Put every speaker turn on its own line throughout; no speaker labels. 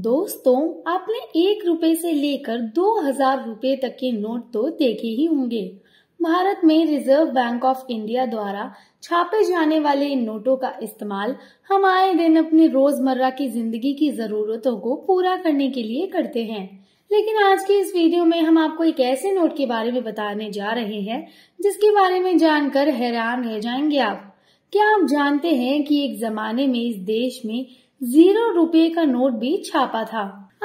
दोस्तों आपने एक रुपए से लेकर दो हजार रूपए तक के नोट तो देखे ही होंगे भारत में रिजर्व बैंक ऑफ इंडिया द्वारा छापे जाने वाले इन नोटों का इस्तेमाल हम आए दिन अपनी रोजमर्रा की जिंदगी की जरूरतों को पूरा करने के लिए करते हैं लेकिन आज के इस वीडियो में हम आपको एक ऐसे नोट के बारे में बताने जा रहे हैं जिसके बारे में जानकर हैरान रह जाएंगे आप क्या आप जानते हैं कि एक जमाने में इस देश में जीरो रुपए का नोट भी छापा था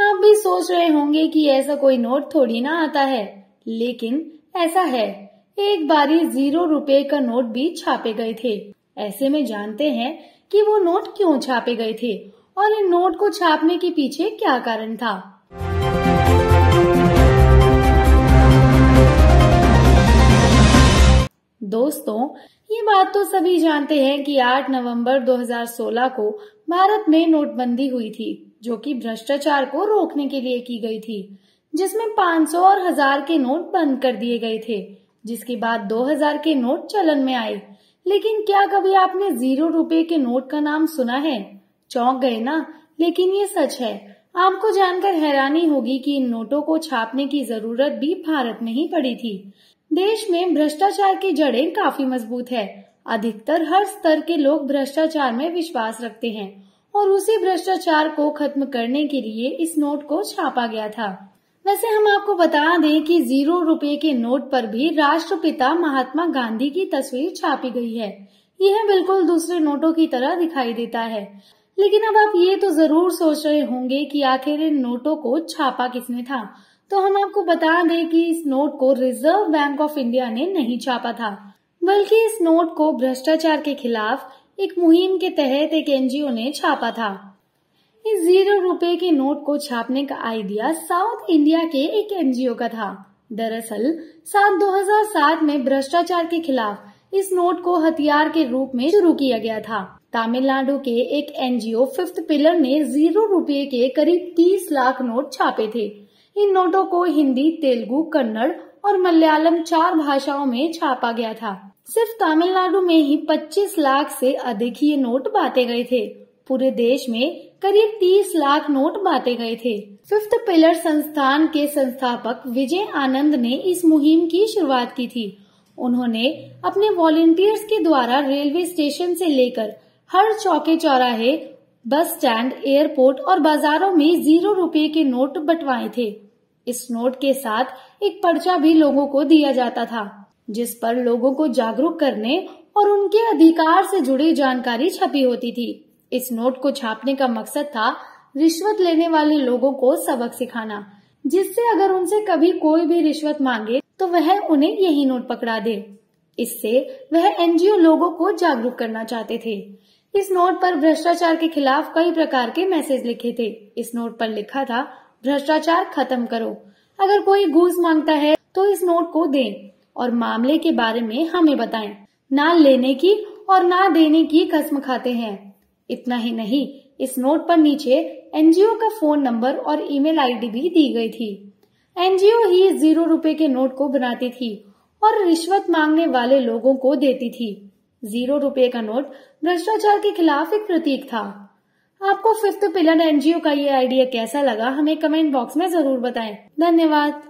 आप भी सोच रहे होंगे कि ऐसा कोई नोट थोड़ी ना आता है लेकिन ऐसा है एक बारी जीरो रुपए का नोट भी छापे गए थे ऐसे में जानते हैं कि वो नोट क्यों छापे गए थे और इन नोट को छापने के पीछे क्या कारण था दोस्तों ये बात तो सभी जानते हैं कि 8 नवंबर 2016 को भारत में नोटबंदी हुई थी जो कि भ्रष्टाचार को रोकने के लिए की गई थी जिसमें 500 और हजार के नोट बंद कर दिए गए थे जिसके बाद 2000 के नोट चलन में आए लेकिन क्या कभी आपने जीरो रुपए के नोट का नाम सुना है चौंक गए ना लेकिन ये सच है आपको जानकर हैरानी होगी कि इन नोटों को छापने की जरूरत भी भारत में ही पड़ी थी देश में भ्रष्टाचार की जड़ें काफी मजबूत है अधिकतर हर स्तर के लोग भ्रष्टाचार में विश्वास रखते हैं और उसी भ्रष्टाचार को खत्म करने के लिए इस नोट को छापा गया था वैसे हम आपको बता दें कि जीरो रुपए के नोट पर भी राष्ट्रपिता महात्मा गांधी की तस्वीर छापी गई है यह बिल्कुल दूसरे नोटों की तरह दिखाई देता है लेकिन अब आप ये तो जरूर सोच रहे होंगे कि आखिर इन नोटों को छापा किसने था तो हम आपको बता दें कि इस नोट को रिजर्व बैंक ऑफ इंडिया ने नहीं छापा था बल्कि इस नोट को भ्रष्टाचार के खिलाफ एक मुहिम के तहत एक एनजीओ ने छापा था इस जीरो रुपए के नोट को छापने का आइडिया साउथ इंडिया के एक एनजीओ का था दरअसल साल 2007 में भ्रष्टाचार के खिलाफ इस नोट को हथियार के रूप में शुरू किया गया था तमिलनाडु के एक एनजीओ फिफ्थ पिलर ने जीरो रुपए के करीब 30 लाख नोट छापे थे इन नोटों को हिंदी तेलुगु कन्नड़ और मलयालम चार भाषाओं में छापा गया था सिर्फ तमिलनाडु में ही 25 लाख से अधिक ये नोट बांटे गए थे पूरे देश में करीब 30 लाख नोट बांटे गए थे फिफ्थ पिलर संस्थान के संस्थापक विजय आनंद ने इस मुहिम की शुरुआत की थी उन्होंने अपने वॉलेंटियर्स के द्वारा रेलवे स्टेशन से लेकर हर चौके चौराहे बस स्टैंड एयरपोर्ट और बाजारों में जीरो रुपए के नोट बंटवाए थे इस नोट के साथ एक पर्चा भी लोगों को दिया जाता था जिस पर लोगों को जागरूक करने और उनके अधिकार से जुड़ी जानकारी छपी होती थी इस नोट को छापने का मकसद था रिश्वत लेने वाले लोगों को सबक सिखाना जिससे अगर उनसे कभी कोई भी रिश्वत मांगे तो वह उन्हें यही नोट पकड़ा दे इससे वह एनजीओ लोगों को जागरूक करना चाहते थे इस नोट पर भ्रष्टाचार के खिलाफ कई प्रकार के मैसेज लिखे थे इस नोट पर लिखा था भ्रष्टाचार खत्म करो अगर कोई घूस मांगता है तो इस नोट को दें और मामले के बारे में हमें बताएं ना लेने की और ना देने की कसम खाते हैं इतना ही नहीं इस नोट पर नीचे एनजीओ का फोन नंबर और ईमेल आईडी भी दी गई थी एनजीओ ही जीरो रुपए के नोट को बनाती थी और रिश्वत मांगने वाले लोगों को देती थी जीरो रुपए का नोट भ्रष्टाचार के खिलाफ एक प्रतीक था आपको फिफ्थ तो पिलर एनजीओ का ये आइडिया कैसा लगा हमें कमेंट बॉक्स में जरूर बताएं धन्यवाद